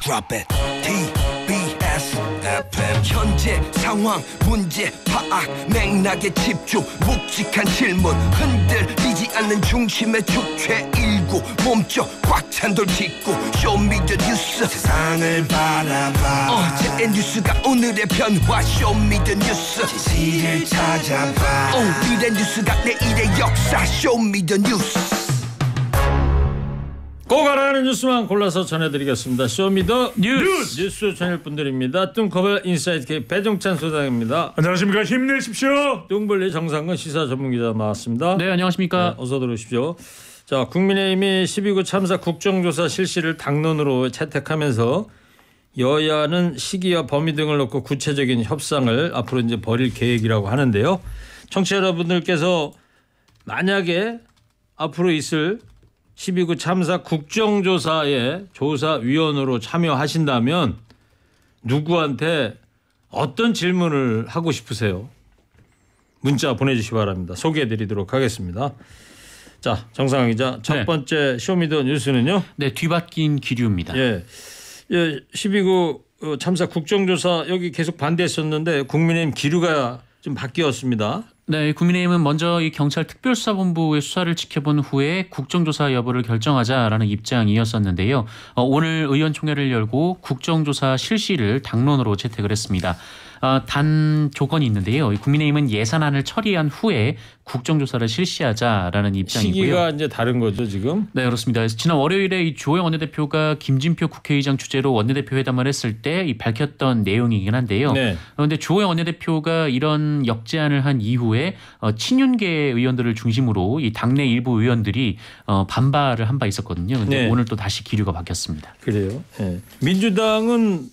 drop it TBS FM 현재 상황 문제 파악 맥락에 집중 묵직한 질문 흔들리지 않는 중심의 축제 일구 몸쪽 꽉찬돌 짚고 쇼미더 뉴스 세상을 바라봐 어제의 뉴스가 오늘의 변화 쇼미더 뉴스 진실을 찾아봐 오늘의 뉴스가 내일의 역사 쇼미더 뉴스 꼭알아는 뉴스만 골라서 전해드리겠습니다. 쇼미더 뉴스 뉴스 전일 분들입니다. 뚱커벨 인사이트 K 배종찬 소장입니다. 안녕하십니까 힘내십시오. 뚱블리 정상근 시사 전문기자 나왔습니다. 네 안녕하십니까. 네, 어서 들어오십시오. 자 국민의힘이 12구 참사 국정조사 실시를 당론으로 채택하면서 여야는 시기와 범위 등을 놓고 구체적인 협상을 앞으로 이제 벌일 계획이라고 하는데요. 청취자 여러분들께서 만약에 앞으로 있을 12구 참사 국정조사에 조사위원으로 참여하신다면 누구한테 어떤 질문을 하고 싶으세요? 문자 보내주시 기 바랍니다. 소개해드리도록 하겠습니다. 자, 정상 기자 첫 네. 번째 쇼미더 뉴스는요? 네, 뒤바뀐 기류입니다. 예, 예 12구 어, 참사 국정조사 여기 계속 반대했었는데 국민의힘 기류가 좀 바뀌었습니다. 네, 국민의힘은 먼저 이 경찰 특별수사본부의 수사를 지켜본 후에 국정조사 여부를 결정하자라는 입장이었었는데요. 어, 오늘 의원총회를 열고 국정조사 실시를 당론으로 채택을 했습니다. 어, 단 조건이 있는데요. 국민의힘은 예산안을 처리한 후에 국정조사를 실시하자라는 입장이고요. 시기가 이제 다른 거죠 지금? 네 그렇습니다. 지난 월요일에 이 주호영 원내대표가 김진표 국회의장 주재로 원내대표 회담을 했을 때 밝혔던 내용이긴 한데요. 네. 그런데 주호영 원내대표가 이런 역제안을 한 이후에 어, 친윤계 의원들을 중심으로 이 당내 일부 의원들이 어, 반발을 한 바 있었거든요. 근데 네. 오늘 또 다시 기류가 바뀌었습니다. 그래요. 네. 민주당은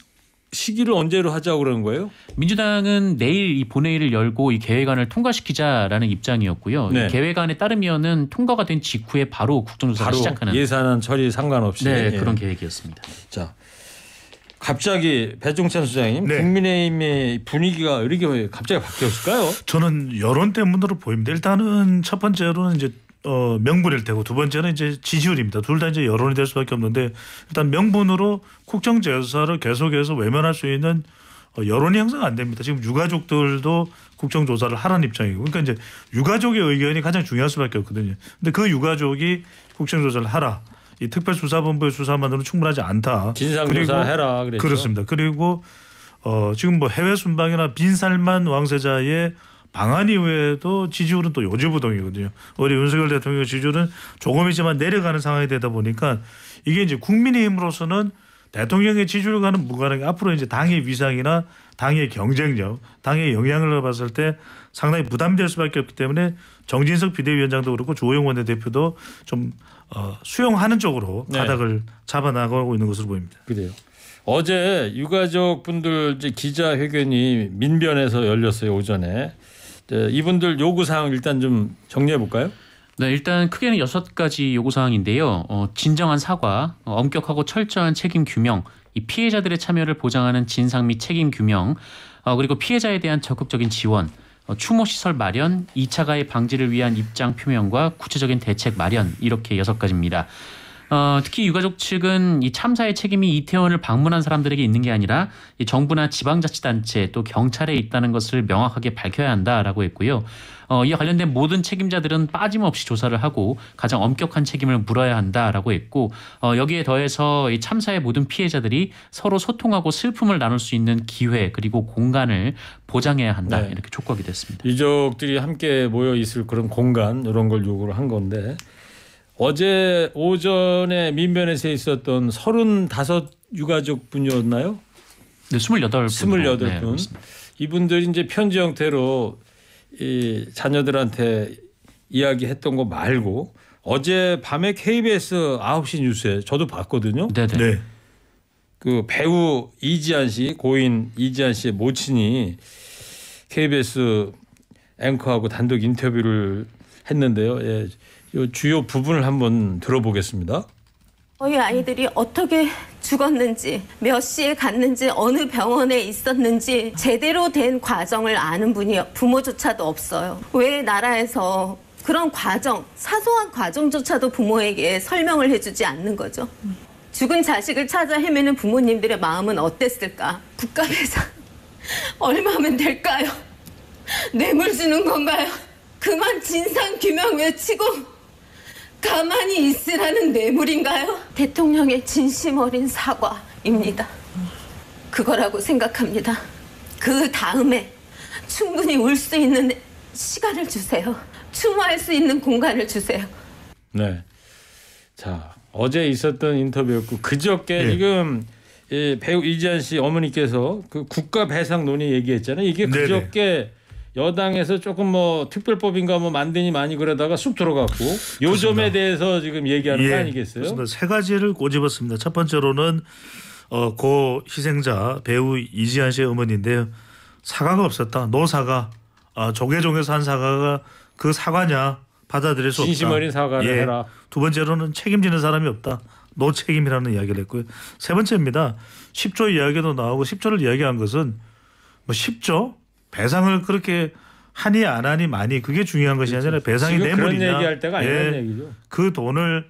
시기를 언제로 하자고 그러는 거예요? 민주당은 내일 이 본회의를 열고 이 계획안을 통과시키자라는 입장이었고요. 네. 계획안에 따르면은 통과가 된 직후에 바로 국정조사 바로 시작하는 예산안 처리 상관없이 네, 예. 그런 계획이었습니다. 자. 갑자기 배종찬 수장님 네. 국민의힘의 분위기가 이렇게 갑자기 바뀌었을까요? 저는 여론 때문으로 보입니다. 일단은 첫 번째로는 이제 어, 명분일 테고 두 번째는 이제 지지율입니다. 둘 다 이제 여론이 될 수밖에 없는데 일단 명분으로 국정조사를 계속해서 외면할 수 있는 어, 여론이 형성 안 됩니다. 지금 유가족들도 국정조사를 하라는 입장이고 그러니까 이제 유가족의 의견이 가장 중요할 수밖에 없거든요. 근데 그 유가족이 국정조사를 하라. 이 특별수사본부의 수사만으로 충분하지 않다. 진상조사 해라 그랬죠. 그렇습니다. 그리고 어, 지금 뭐 해외 순방이나 빈살만 왕세자의 방한 이후에도 지지율은 또 요지부동이거든요. 우리 윤석열 대통령 지지율은 조금이지만 내려가는 상황이 되다 보니까 이게 이제 국민의힘으로서는 대통령의 지지율과는 무관하게 앞으로 이제 당의 위상이나 당의 경쟁력, 당의 영향을 봤을 때 상당히 부담될 수밖에 없기 때문에 정진석 비대위원장도 그렇고 조호영 원내대표도 좀 어, 수용하는 쪽으로 가닥을 네. 잡아 나가고 있는 것으로 보입니다. 그래요. 어제 유가족 분들 기자회견이 민변에서 열렸어요 오전에. 네, 이분들 요구 사항 일단 좀 정리해 볼까요? 네, 일단 크게는 여섯 가지 요구 사항인데요. 어, 진정한 사과, 어, 엄격하고 철저한 책임 규명, 이 피해자들의 참여를 보장하는 진상 및 책임 규명, 어, 그리고 피해자에 대한 적극적인 지원, 어, 추모 시설 마련, 2차 가해 방지를 위한 입장 표명과 구체적인 대책 마련 이렇게 여섯 가지입니다. 어, 특히 유가족 측은 이 참사의 책임이 이태원을 방문한 사람들에게 있는 게 아니라 이 정부나 지방자치단체 또 경찰에 있다는 것을 명확하게 밝혀야 한다라고 했고요. 어, 이와 관련된 모든 책임자들은 빠짐없이 조사를 하고 가장 엄격한 책임을 물어야 한다라고 했고 어, 여기에 더해서 이 참사의 모든 피해자들이 서로 소통하고 슬픔을 나눌 수 있는 기회 그리고 공간을 보장해야 한다 네. 이렇게 촉구하기도 습니다 유족들이 함께 모여 있을 그런 공간 이런 걸 요구를 한 건데 어제 오전에 민변에서 있었던 35 유가족 분이었나요? 네, 28분. 28분. 네, 이분들이 이제 편지 형태로 이 자녀들한테 이야기했던 거 말고 어제 밤에 KBS 9시 뉴스에 저도 봤거든요. 네네. 네. 네. 그 배우 이지한 씨, 고인 이지한 씨의 모친이 KBS 앵커하고 단독 인터뷰를 했는데요. 예, 주요 부분을 한번 들어보겠습니다. 저희 아이들이 어떻게 죽었는지, 몇 시에 갔는지, 어느 병원에 있었는지 제대로 된 과정을 아는 분이 부모조차도 없어요. 왜 나라에서 그런 과정, 사소한 과정조차도 부모에게 설명을 해주지 않는 거죠. 죽은 자식을 찾아 헤매는 부모님들의 마음은 어땠을까? 국가배상 얼마면 될까요? 뇌물 주는 건가요? 그만 진상 규명 외치고 가만히 있으라는 뇌물인가요? 대통령의 진심 어린 사과입니다. 그거라고 생각합니다. 그 다음에 충분히 울 수 있는 시간을 주세요. 추모할 수 있는 공간을 주세요. 네. 자, 어제 있었던 인터뷰였고 그저께 네. 지금 배우 이지한 씨 어머니께서 그 국가 배상 논의 얘기했잖아요. 이게 그저께 네네. 여당에서 조금 뭐 특별법인가 뭐 만드니 많이 그러다가 쑥 들어갔고 요 그렇습니다. 점에 대해서 지금 얘기하는 예, 거 아니겠어요? 그렇습니다. 세 가지를 꼬집었습니다. 첫 번째로는 어, 고 희생자 배우 이지한 씨의 어머니인데요. 사과가 없었다. 노사가 아, 조계종에서 한 사과가 그 사과냐 받아들일 수 없다. 진심 어린 사과를 예. 해라. 두 번째로는 책임지는 사람이 없다. 노책임이라는 이야기를 했고요. 세 번째입니다. 10조 이야기도 나오고 10조를 이야기한 것은 뭐 10조 배상을 그렇게 하니 안 하니 많이 그게 중요한 것이 그렇죠. 아니라 배상이 내물이냐 그런 얘기할 때가 아니라는 예, 얘기죠. 그 돈을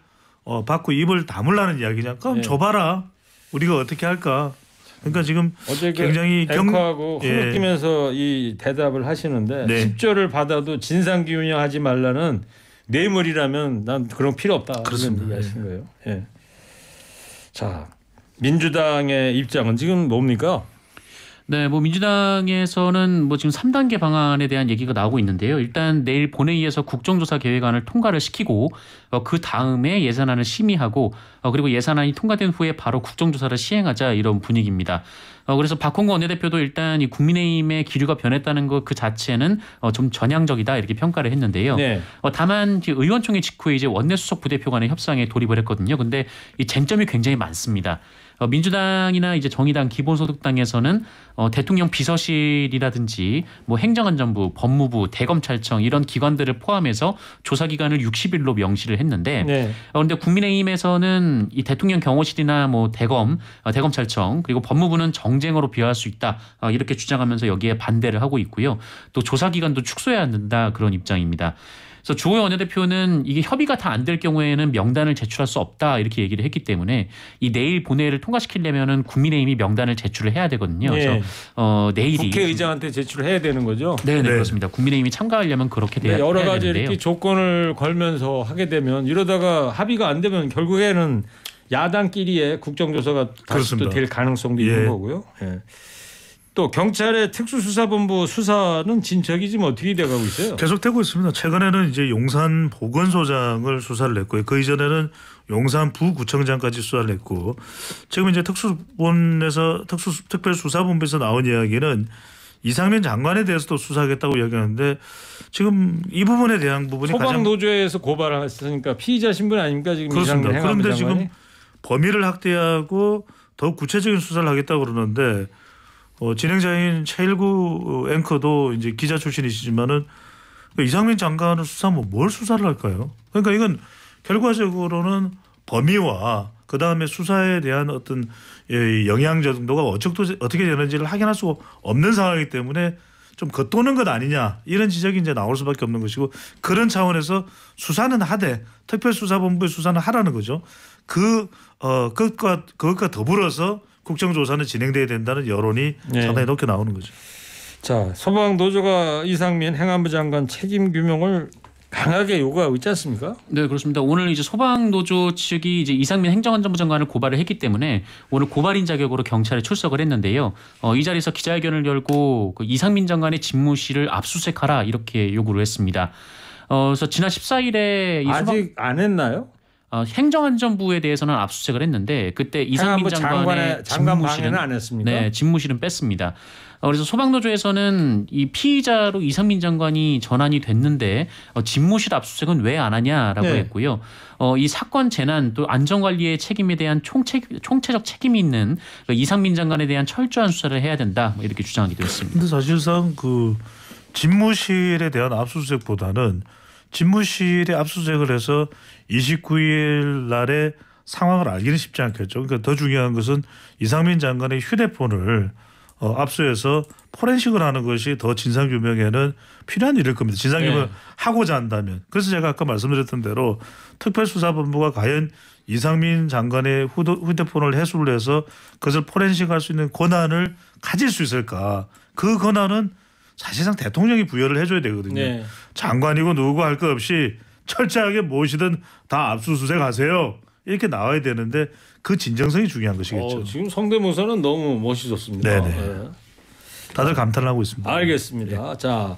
어, 받고 입을 다물라는 이야기냐. 그럼 예. 줘봐라. 우리가 어떻게 할까. 그러니까 지금 어제 그 굉장히 경하고 예. 흐느끼면서 예. 이 대답을 하시는데 네. 10조를 받아도 진상규명하지 말라는 뇌물이라면 난 그런 필요 없다. 그런 얘기하신 예. 거예요. 예. 자 민주당의 입장은 지금 뭡니까? 네, 뭐 민주당에서는 뭐 지금 3단계 방안에 대한 얘기가 나오고 있는데요. 일단 내일 본회의에서 국정조사 계획안을 통과를 시키고 어, 그 다음에 예산안을 심의하고 어, 그리고 예산안이 통과된 후에 바로 국정조사를 시행하자 이런 분위기입니다. 어, 그래서 박홍구 원내대표도 일단 이 국민의힘의 기류가 변했다는 것 그 자체는 어, 좀 전향적이다 이렇게 평가를 했는데요. 네. 어, 다만 의원총회 직후에 이제 원내수석 부대표 간의 협상에 돌입을 했거든요. 근데 이 쟁점이 굉장히 많습니다. 어, 민주당이나 이제 정의당, 기본소득당에서는 어, 대통령 비서실이라든지 뭐 행정안전부, 법무부, 대검찰청 이런 기관들을 포함해서 조사 기간을 60일로 명시를 했는데 네. 어, 근데 국민의힘에서는 이 대통령 경호실이나 뭐 대검, 어, 대검찰청 그리고 법무부는 정쟁으로 비화할 수 있다 어, 이렇게 주장하면서 여기에 반대를 하고 있고요. 또 조사 기간도 축소해야 된다 그런 입장입니다. 그래서 주호영 원내대표는 이게 협의가 다 안 될 경우에는 명단을 제출할 수 없다 이렇게 얘기를 했기 때문에 이 내일 본회의를 통과시키려면은 국민의힘이 명단을 제출을 해야 되거든요. 네. 그래서 어, 내일이 국회의장한테 제출해야 을 되는 거죠. 네네, 네, 네, 그렇습니다. 국민의힘이 참가하려면 그렇게 돼야 네, 여러 가지 되는데요. 이렇게 조건을 걸면서 하게 되면 이러다가 합의가 안 되면 결국에는 야당끼리의 국정조사가 다시 또될 가능성도 예. 있는 거고요. 예. 또 경찰의 특수수사본부 수사는 진척이 지금 어떻게 돼가고 있어요? 계속되고 있습니다. 최근에는 이제 용산 보건소장을 수사를 했고요. 그 이전에는 용산 부구청장까지 수사를 했고 지금 이제 특수본에서 특수 특별수사본부에서 나온 이야기는 이상민 장관에 대해서도 수사하겠다고 이야기하는데 지금 이 부분에 대한 부분이 소방 노조에서 고발했으니까 피의자 신분 아닙니까 지금 그렇습니다. 그런데 장관이? 지금 범위를 확대하고 더 구체적인 수사를 하겠다고 그러는데 어, 진행자인 최일구 어, 앵커도 이제 기자 출신이시지만은 그 이상민 장관을 수사 뭐 뭘 수사를 할까요? 그러니까 이건 결과적으로는 범위와 그 다음에 수사에 대한 어떤 예, 영향 정도가 어떻게 되는지를 확인할 수 없는 상황이기 때문에 좀 겉도는 것 아니냐 이런 지적이 이제 나올 수밖에 없는 것이고 그런 차원에서 수사는 하되 특별수사본부의 수사는 하라는 거죠. 그 어, 그것과 그것과 더불어서 국정조사는 진행돼야 된다는 여론이 네. 상당히 높게 나오는 거죠. 자 소방 노조가 이상민 행안부 장관 책임 규명을 강하게 요구하고 있지 않습니까? 네 그렇습니다. 오늘 이제 소방노조 측이 이제 이상민 행정안전부 장관을 고발을 했기 때문에 오늘 고발인 자격으로 경찰에 출석을 했는데요. 어, 이 자리에서 기자회견을 열고 그 이상민 장관의 집무실을 압수수색하라 이렇게 요구를 했습니다. 어, 그래서 지난 14일에 아 소방... 안 했나요? 어, 행정안전부에 대해서는 압수수색을 했는데 그때 이상민 뭐 장관의 장관 집무실은 안 했습니다. 네, 집무실은 뺐습니다. 어, 그래서 소방노조에서는 이 피의자로 이상민 장관이 전환이 됐는데 어, 집무실 압수수색은 왜 안 하냐라고 네. 했고요. 어, 이 사건 재난 또 안전관리의 책임에 대한 총체, 총체적 책임이 있는 그 이상민 장관에 대한 철저한 수사를 해야 된다 뭐 이렇게 주장하기도 했습니다. 근데 사실상 그 집무실에 대한 압수수색보다는 집무실에 압수수색을 해서 29일 날에 상황을 알기는 쉽지 않겠죠. 그러니까 더 중요한 것은 이상민 장관의 휴대폰을 어, 압수해서 포렌식을 하는 것이 더 진상 규명에는 필요한 일일 겁니다. 진상 규명 네. 하고자 한다면. 그래서 제가 아까 말씀드렸던 대로 특별수사본부가 과연 이상민 장관의 휴대폰을 해수를 해서 그것을 포렌식할 수 있는 권한을 가질 수 있을까? 그 권한은 사실상 대통령이 부여를 해줘야 되거든요. 네. 장관이고 누구 할것 없이 철저하게 무엇이든 다 압수수색하세요. 이렇게 나와야 되는데 그 진정성이 중요한 것이겠죠. 어, 지금 성대모사는 너무 멋있었습니다. 네. 네. 네. 다들 감탄하고 있습니다. 알겠습니다. 네. 자.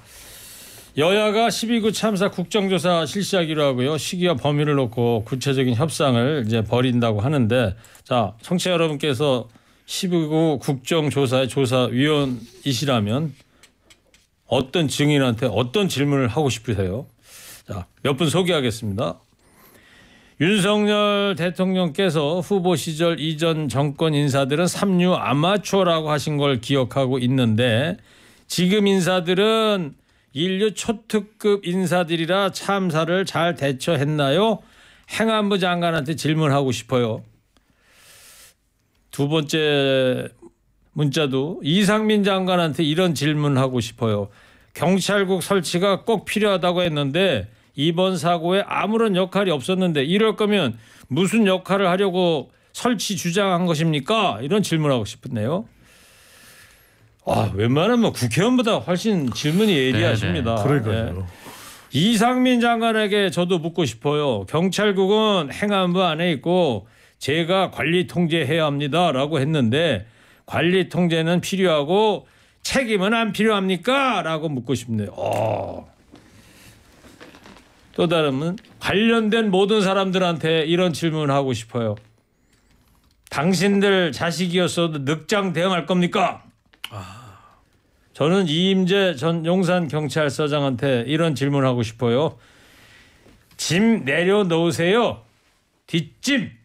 여야가 12구 참사 국정조사 실시하기로 하고요. 시기와 범위를 놓고 구체적인 협상을 이제 벌인다고 하는데 자, 청취자 여러분께서 12구 국정조사의 조사위원이시라면 어떤 증인한테 어떤 질문을 하고 싶으세요? 자, 몇 분 소개하겠습니다. 윤석열 대통령께서 후보 시절 이전 정권 인사들은 삼류 아마추어라고 하신 걸 기억하고 있는데 지금 인사들은 인류 초특급 인사들이라 참사를 잘 대처했나요? 행안부 장관한테 질문하고 싶어요. 두 번째 문자도 이상민 장관한테 이런 질문하고 싶어요. 경찰국 설치가 꼭 필요하다고 했는데 이번 사고에 아무런 역할이 없었는데 이럴 거면 무슨 역할을 하려고 설치 주장한 것입니까? 이런 질문하고 싶은데요. 아, 웬만하면 뭐 국회의원보다 훨씬 질문이 네, 예리하십니다. 네. 그러니까요. 네. 이상민 장관에게 저도 묻고 싶어요. 경찰국은 행안부 안에 있고 제가 관리 통제해야 합니다라고 했는데 관리 통제는 필요하고 책임은 안 필요합니까? 라고 묻고 싶네요. 어. 또 다른은 관련된 모든 사람들한테 이런 질문을 하고 싶어요. 당신들 자식이었어도 늑장 대응할 겁니까? 저는 이임재 전 용산 경찰서장한테 이런 질문을 하고 싶어요. 짐 내려놓으세요. 뒷짐.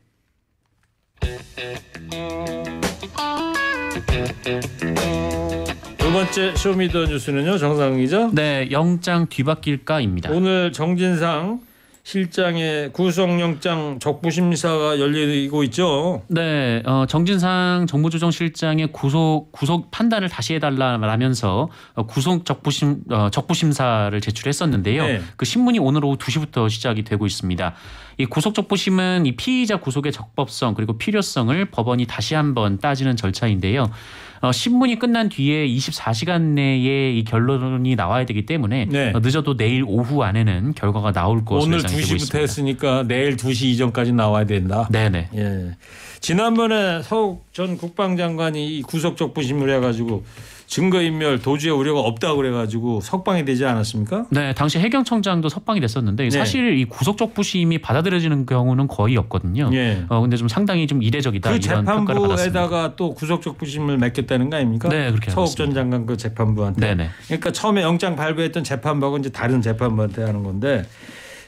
두 번째 쇼미더 뉴스는요, 정상 기자. 네, 영장 뒤바뀔까입니다. 오늘 정진상 실장의 구속영장 적부심사가 열리고 있죠. 네, 어, 정진상 정부조정실장의 구속 구속 판단을 다시 해달라라면서 어, 구속 적부심 어, 적부심사를 제출했었는데요. 네. 그 신문이 오늘 오후 2시부터 시작이 되고 있습니다. 이 구속 적부심은 이 피의자 구속의 적법성 그리고 필요성을 법원이 다시 한번 따지는 절차인데요. 어, 신문이 끝난 뒤에 24시간 내에 이 결론이 나와야 되기 때문에 네. 어, 늦어도 내일 오후 안에는 결과가 나올 것으로 예상됩니다. 2시부터 했으니까 내일 2시 이전까지 나와야 된다. 네네. 예. 지난번에 서욱 전 국방장관이 구속적 부심을 해가지고 증거인멸 도주의 우려가 없다고 그래가지고 석방이 되지 않았습니까? 네, 당시 해경청장도 석방이 됐었는데 네. 사실 이 구속적 부심이 받아들여지는 경우는 거의 없거든요. 네. 어 근데 좀 상당히 좀 이례적이다 그 이런 평가를 받았습니다. 재판부에다가 또 구속적 부심을 맺겠다는 거 아닙니까? 네, 그렇게 서욱 전 장관 그 재판부한테. 네네. 그러니까 처음에 영장 발부했던 재판부하고 이제 다른 재판부한테 하는 건데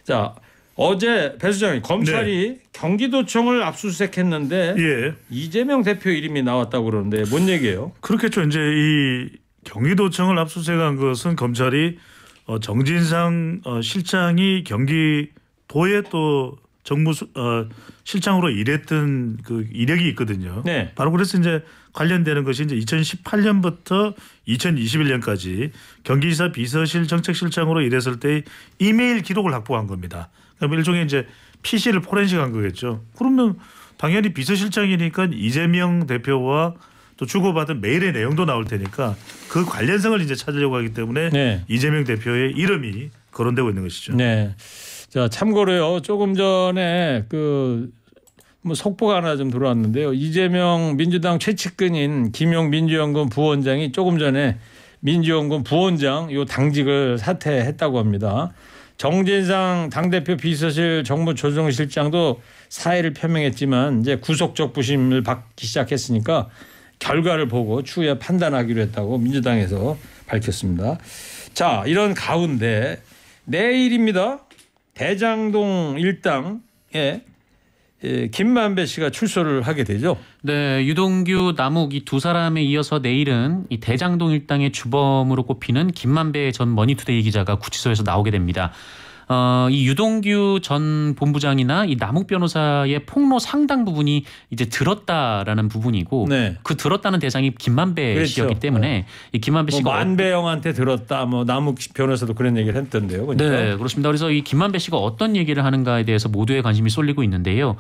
자 어제 배 수장이 검찰이 네. 경기도청을 압수수색했는데 예. 이재명 대표 이름이 나왔다고 그러는데 뭔 얘기예요? 그렇겠죠. 이제 이 경기도청을 압수수색한 것은 검찰이 어, 정진상 어, 실장이 경기도에 또정무 수, 어, 실장으로 일했던 그 이력이 있거든요. 네. 바로 그래서 이제 관련되는 것이 이제 2018년부터 2021년까지 경기지사 비서실 정책실장으로 일했을 때의 이메일 기록을 확보한 겁니다. 그러면 일종의 이제 PC를 포렌식한 거겠죠. 그러면 당연히 비서실장이니까 이재명 대표와 또 주고받은 메일의 내용도 나올 테니까 그 관련성을 이제 찾으려고 하기 때문에 네. 이재명 대표의 이름이 거론되고 있는 것이죠. 네. 자 참고로요. 조금 전에 그뭐 속보가 하나 좀 들어왔는데요. 이재명 민주당 최측근인 김용 민주연금 부원장이 조금 전에 민주연금 부원장 요 당직을 사퇴했다고 합니다. 정진상 당대표 비서실 정무조정실장도 사의를 표명했지만 이제 구속적 부심을 받기 시작했으니까 결과를 보고 추후에 판단하기로 했다고 민주당에서 밝혔습니다. 자, 이런 가운데 내일입니다. 대장동 일당에 예, 김만배 씨가 출소를 하게 되죠. 네, 유동규, 남욱 이 두 사람에 이어서 내일은 이 대장동 일당의 주범으로 꼽히는 김만배 전 머니투데이 기자가 구치소에서 나오게 됩니다. 어, 이 유동규 전 본부장이나 이 남욱 변호사의 폭로 상당 부분이 이제 들었다라는 부분이고 네. 그 들었다는 대상이 김만배 그렇죠. 씨였기 때문에 어. 이 김만배 뭐 씨가 뭐 어, 만배영한테 들었다 뭐 남욱 변호사도 그런 얘기를 했던데요. 그러니까. 네 그렇습니다. 그래서 이 김만배 씨가 어떤 얘기를 하는가에 대해서 모두의 관심이 쏠리고 있는데요.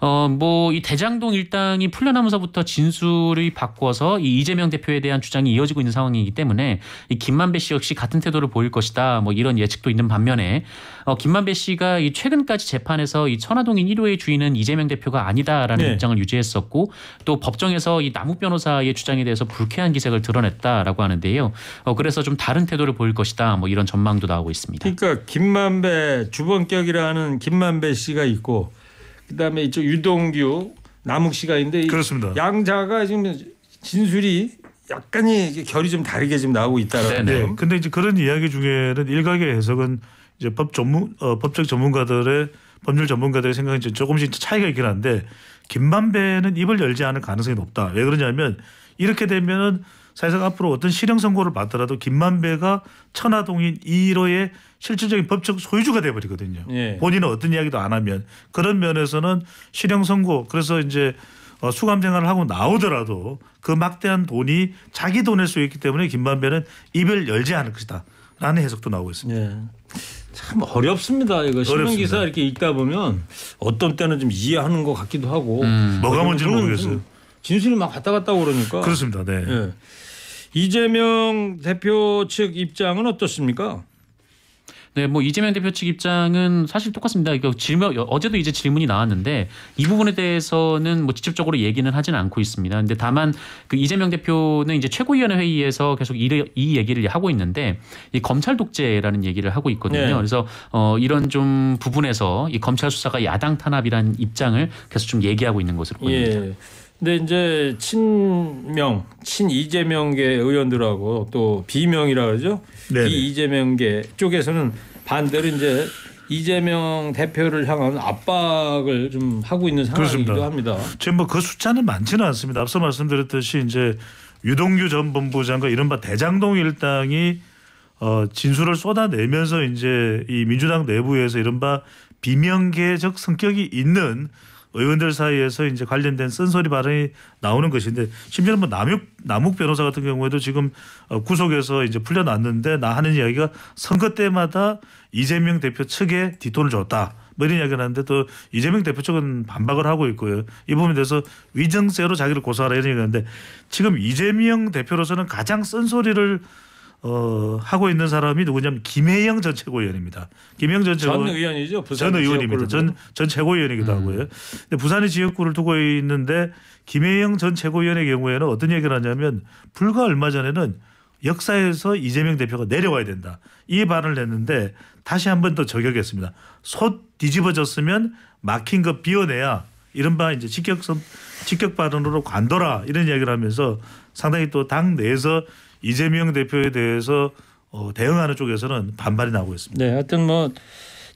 어뭐 이 대장동 일당이 풀려나면서부터 진술이 바꿔서 이 이재명 대표에 대한 주장이 이어지고 있는 상황이기 때문에 이 김만배 씨 역시 같은 태도를 보일 것이다. 뭐 이런 예측도 있는 반면에 어, 김만배 씨가 이 최근까지 재판에서 이 천화동인 1호의 주인은 이재명 대표가 아니다라는 네. 입장을 유지했었고 또 법정에서 이 남욱 변호사의 주장에 대해서 불쾌한 기색을 드러냈다라고 하는데요. 어, 그래서 좀 다른 태도를 보일 것이다. 뭐 이런 전망도 나오고 있습니다. 그러니까 김만배 주범격이라는 김만배 씨가 있고 그다음에 이쪽 유동규 남욱 씨가 있는데 그렇습니다. 양자가 지금 진술이 약간이 결이 좀 다르게 지금 나오고 있다라는. 네. 네. 네. 근데 이제 그런 이야기 중에는 일각의 해석은 이제 법 전문 어, 법적 전문가들의 법률 전문가들의 생각은 이제 조금씩 차이가 있긴 한데 김만배는 입을 열지 않을 가능성이 높다. 왜 그러냐면 이렇게 되면은 사실상 앞으로 어떤 실형 선고를 받더라도 김만배가 천하동인1호의 실질적인 법적 소유주가 돼버리거든요. 예. 본인은 어떤 이야기도 안 하면 그런 면에서는 실형 선고 그래서 이제 어, 수감 생활을 하고 나오더라도 그 막대한 돈이 자기 돈일 수 있기 때문에 김만배는 입을 열지 않을 것이다. 라는 해석도 나오고 있습니다. 네. 참 어렵습니다. 이거 신문 기사 이렇게 읽다 보면 어떤 때는 좀 이해하는 것 같기도 하고 음. 뭐가 뭔지는 모르겠어요. 진술이 막 왔다 갔다 그러니까 그렇습니다. 네. 네. 이재명 대표 측 입장은 어떻습니까? 네, 뭐 이재명 대표 측 입장은 사실 똑같습니다. 그러니까 질문 어제도 이제 질문이 나왔는데 이 부분에 대해서는 뭐 직접적으로 얘기는 하진 않고 있습니다. 근데 다만 그 이재명 대표는 이제 최고위원회 회의에서 계속 이, 이 얘기를 하고 있는데 이 검찰 독재라는 얘기를 하고 있거든요. 네. 그래서 어 이런 좀 부분에서 이 검찰 수사가 야당 탄압이란 입장을 계속 좀 얘기하고 있는 것으로 보입니다. 예. 근데 이제 친명, 친이재명계 의원들하고 또 비명이라 그러죠. 네이재명계 쪽에서는 반대로 이제 이재명 대표를 향한 압박을 좀 하고 있는 상황이기도 그렇습니다. 합니다. 지금 뭐 그 숫자는 많지는 않습니다. 앞서 말씀드렸듯이 이제 유동규 전 본부장과 이른바 대장동 일당이 어 진술을 쏟아내면서 이제 이 민주당 내부에서 이른바 비명계적 성격이 있는 의원들 사이에서 이제 관련된 쓴소리 발언이 나오는 것인데 심지어 뭐 남욱 남욱 변호사 같은 경우에도 지금 어, 구속에서 이제 풀려났는데 나 하는 이야기가 선거 때마다 이재명 대표 측에 뒷돈을 줬다. 뭐 이런 이야기를 하는데 또 이재명 대표 측은 반박을 하고 있고요. 이 부분에 대해서 위증세로 자기를 고소하라 이런 얘기를 하는데 지금 이재명 대표로서는 가장 쓴소리를 어, 하고 있는 사람이 누구냐면 김혜영 전 최고위원입니다. 김혜영 전, 최고... 전 의원이죠. 전 의원입니다. 전, 전 최고위원이기도 음. 하고요. 근데 부산의 지역구를 두고 있는데 김혜영 전 최고위원의 경우에는 어떤 얘기를 하냐면 불과 얼마 전에는 역사에서 이재명 대표가 내려와야 된다. 이 발언을 했는데 다시 한 번 더 저격했습니다. 솥 뒤집어졌으면 막힌 거 비워내야 이른바 이제 직격 직격 발언으로 관둬라 이런 이야기를 하면서 상당히 또 당 내에서 이재명 대표에 대해서 어, 대응하는 쪽에서는 반발이 나오고 있습니다. 네, 하여튼 뭐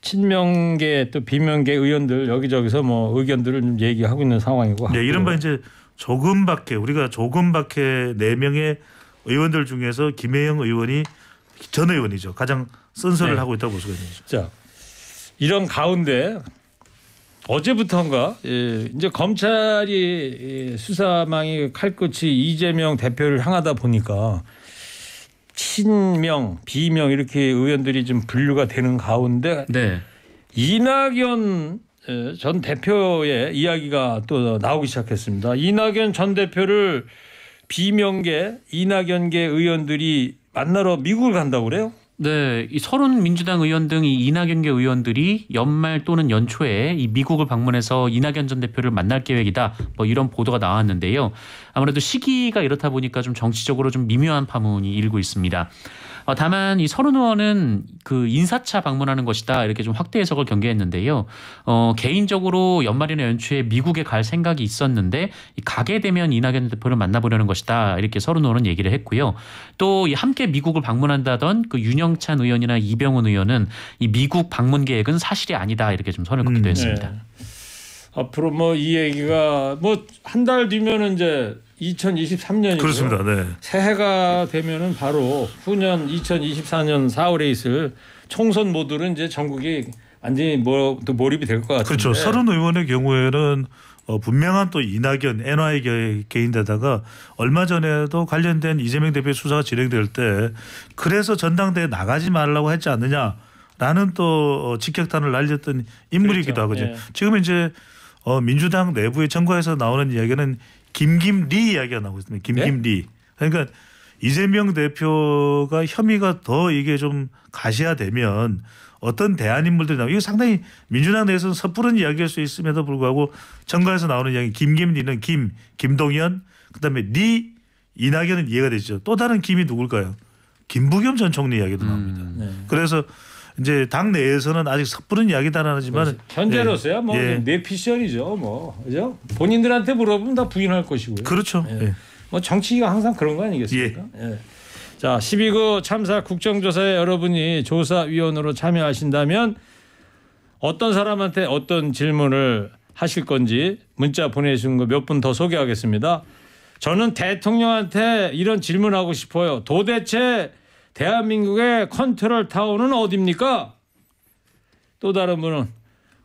친명계 또 비명계 의원들 여기저기서 뭐 의견들을 좀 얘기하고 있는 상황이고. 네, 이른바 네. 이제 조금밖에 우리가 조금밖에 네 명의 의원들 중에서 김혜영 의원이 전 의원이죠. 가장 쓴소를 네. 하고 있다고 볼수있죠 자, 이런 가운데 어제부터인가 예, 이제 검찰이 수사망이 칼끝이 이재명 대표를 향하다 보니까 친명, 비명 이렇게 의원들이 좀 분류가 되는 가운데 네. 이낙연 전 대표의 이야기가 또 나오기 시작했습니다. 이낙연 전 대표를 비명계 이낙연계 의원들이 만나러 미국을 간다고 그래요? 네, 이 서른 민주당 의원 등이 이낙연계 의원들이 연말 또는 연초에 이 미국을 방문해서 이낙연 전 대표를 만날 계획이다. 뭐 이런 보도가 나왔는데요. 아무래도 시기가 이렇다 보니까 좀 정치적으로 좀 미묘한 파문이 일고 있습니다. 어, 다만 이 서른 의원은 그 인사차 방문하는 것이다 이렇게 좀 확대 해석을 경계했는데요. 어, 개인적으로 연말이나 연초에 미국에 갈 생각이 있었는데 가게 되면 이낙연 대표를 만나보려는 것이다 이렇게 서른 의원은 얘기를 했고요. 또 함께 미국을 방문한다던 그 윤영찬 의원이나 이병훈 의원은 이 미국 방문 계획은 사실이 아니다 이렇게 좀 선을 긋기도 음, 네. 했습니다. 앞으로 뭐 이 얘기가 뭐 한 달 뒤면은 이제 2023년이고 그렇습니다. 네. 새해가 되면은 바로 후년 2024년 4월에 있을 총선 모드는 이제 전국이 완전히 뭐또 몰입이 될 것 같은데. 그렇죠. 서른 의원의 경우에는 어, 분명한 또 이낙연, NY 개인데다가 얼마 전에도 관련된 이재명 대표 수사가 진행될 때 그래서 전당대회 나가지 말라고 했지 않느냐라는 또 어, 직격탄을 날렸던 인물이기도 그렇죠. 하거든요. 예. 지금 이제 어, 민주당 내부의 정과에서 나오는 이야기는 김김리 이야기가 나오고 있습니다. 김김리. 네? 그러니까 이재명 대표가 혐의가 더 이게 좀 가시화 되면 어떤 대안인물들이 나오고 이거 상당히 민주당 내에서는 섣부른 이야기일 수 있음에도 불구하고 정가에서 나오는 이야기 김김리는 김, 김동연 그다음에 리 이낙연은 이해가 되죠. 또 다른 김이 누굴까요? 김부겸 전 총리 이야기도 나옵니다. 음, 네. 그래서 이제 당 내에서는 아직 섣부른 이야기다는 하지만 현재로서야 뭐 예. 뭐내 예. 피셜이죠뭐 그죠 본인들한테 물어보면 다 부인할 것이고요. 그렇죠. 예. 예. 뭐 정치가 항상 그런 거 아니겠습니까? 예. 예. 자 12구 참사 국정조사에 여러분이 조사위원으로 참여하신다면 어떤 사람한테 어떤 질문을 하실 건지 문자 보내주신 거 몇 분 더 소개하겠습니다. 저는 대통령한테 이런 질문하고 싶어요. 도대체 대한민국의 컨트롤 타워는 어디입니까? 또 다른 분은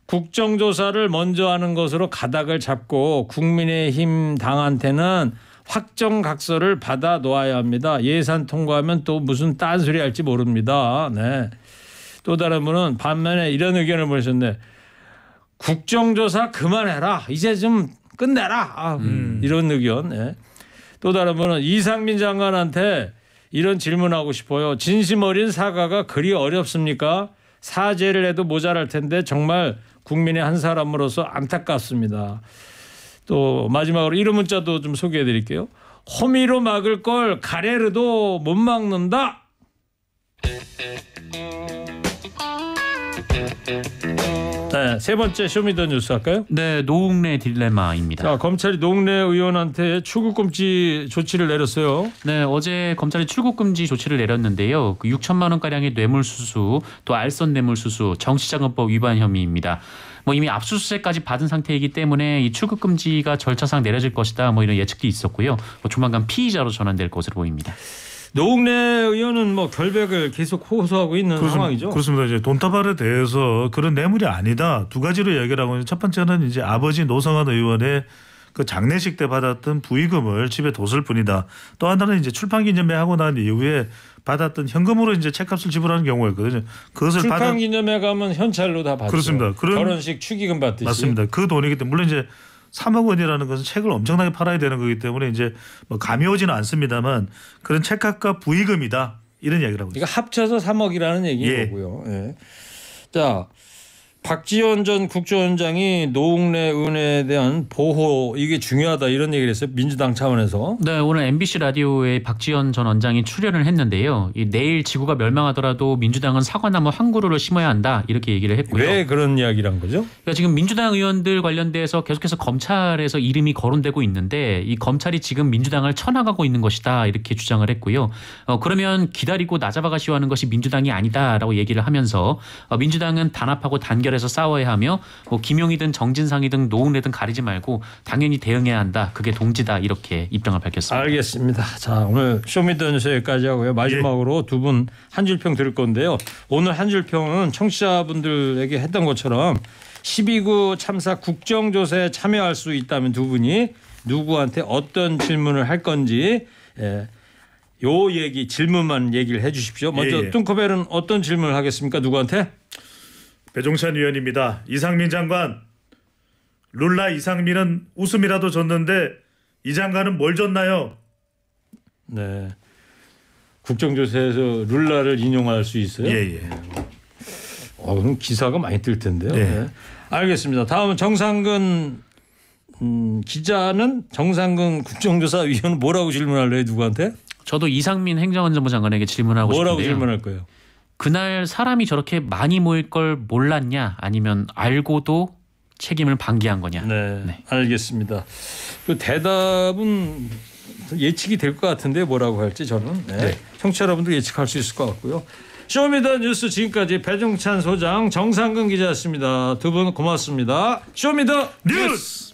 국정조사를 먼저 하는 것으로 가닥을 잡고 국민의힘 당한테는 확정각서를 받아 놓아야 합니다. 예산 통과하면 또 무슨 딴소리 할지 모릅니다. 네. 또 다른 분은 반면에 이런 의견을 보셨네. 국정조사 그만해라. 이제 좀 끝내라. 아, 음. 이런 의견. 네. 또 다른 분은 이상민 장관한테 이런 질문하고 싶어요. 진심 어린 사과가 그리 어렵습니까? 사죄를 해도 모자랄 텐데 정말 국민의 한 사람으로서 안타깝습니다. 또 마지막으로 이런 문자도 좀 소개해 드릴게요. 호미로 막을 걸가래로도못 막는다. 세 번째 쇼미더뉴스 할까요? 네, 노웅래 딜레마입니다. 자, 검찰이 노웅래 의원한테 출국금지 조치를 내렸어요. 네, 어제 검찰이 출국금지 조치를 내렸는데요. 그 6천만 원가량의 뇌물수수, 또 알선 뇌물수수, 정치자금법 위반 혐의입니다. 뭐 이미 압수수색까지 받은 상태이기 때문에 이 출국 금지가 절차상 내려질 것이다 뭐 이런 예측도 있었고요. 뭐 조만간 피의자로 전환될 것으로 보입니다. 노웅래 의원은 뭐 결백을 계속 호소하고 있는 그렇습, 상황이죠. 그렇습니다. 이제 돈타발에 대해서 그런 뇌물이 아니다. 두 가지로 이야기를 하고 있는데 첫 번째는 이제 아버지 노성환 의원의 그 장례식 때 받았던 부의금을 집에 뒀을 뿐이다. 또 하나는 이제 출판기념회 하고 난 이후에 받았던 현금으로 이제 책값을 지불하는 경우가있거든요 그것을 출판기념회 받은... 가면 현찰로 다 받죠. 그렇습니다. 그런 결혼식 축의금 받듯이 맞습니다. 그 돈이기 때문에 물론 이제 3억 원이라는 것은 책을 엄청나게 팔아야 되는 거기 때문에 이제 뭐 감이 오지는 않습니다만 그런 책값과 부의금이다 이런 이야기라고. 그러니까 합쳐서 3억이라는 얘기인 예. 거고요. 예. 자 박지원 전 국정원장이 노웅래 의원에 대한 보호 이게 중요하다 이런 얘기를 했어요. 민주당 차원에서. 네, 오늘 MBC 라디오에 박지원 전 원장이 출연을 했는데요. 이 내일 지구가 멸망하더라도 민주당은 사과나무 한 그루를 심어야 한다 이렇게 얘기를 했고요. 왜 그런 이야기를 한 거죠? 그러니까 지금 민주당 의원들 관련돼서 계속해서 검찰에서 이름이 거론되고 있는데 이 검찰이 지금 민주당을 쳐나가고 있는 것이다 이렇게 주장을 했고요. 어, 그러면 기다리고 나잡아가시오 하는 것이 민주당이 아니다라고 얘기를 하면서 어, 민주당은 단합하고 단결해 그래서 싸워야 하며 뭐김용희든 정진상이든 노은래든 가리지 말고 당연히 대응해야 한다. 그게 동지다 이렇게 입장을 밝혔습니다. 알겠습니다. 자 오늘 쇼미더뉴스 여기까지 하고요. 마지막으로 예. 두분 한 줄평 드릴 건데요. 오늘 한 줄평은 청취자분들에게 했던 것처럼 12구 참사 국정조사에 참여할 수 있다면 두 분이 누구한테 어떤 질문을 할 건지 예. 요 얘기 질문만 얘기를 해 주십시오. 먼저 예, 예. 뚱커벨은 어떤 질문을 하겠습니까? 누구한테? 배종찬 위원입니다. 이상민 장관 룰라 이상민은 웃음이라도 줬는데 이 장관은 뭘 줬나요? 네. 국정조사에서 룰라를 인용할 수 있어요? 예, 예. 어, 그럼 기사가 많이 뜰 텐데요. 예. 네. 알겠습니다. 다음은 정상근 음, 기자는 정상근 국정조사위원 뭐라고 질문할래요? 누구한테? 저도 이상민 행정안전부 장관에게 질문하고 싶은데요. 질문할 거예요? 그날 사람이 저렇게 많이 모일 걸 몰랐냐 아니면 알고도 책임을 방기한 거냐. 네, 네. 알겠습니다. 그 대답은 예측이 될 것 같은데 뭐라고 할지 저는 네. 네. 청취 여러분도 예측할 수 있을 것 같고요. 쇼미더뉴스 지금까지 배종찬 소장 정상근 기자였습니다. 두 분 고맙습니다. 쇼미더뉴스.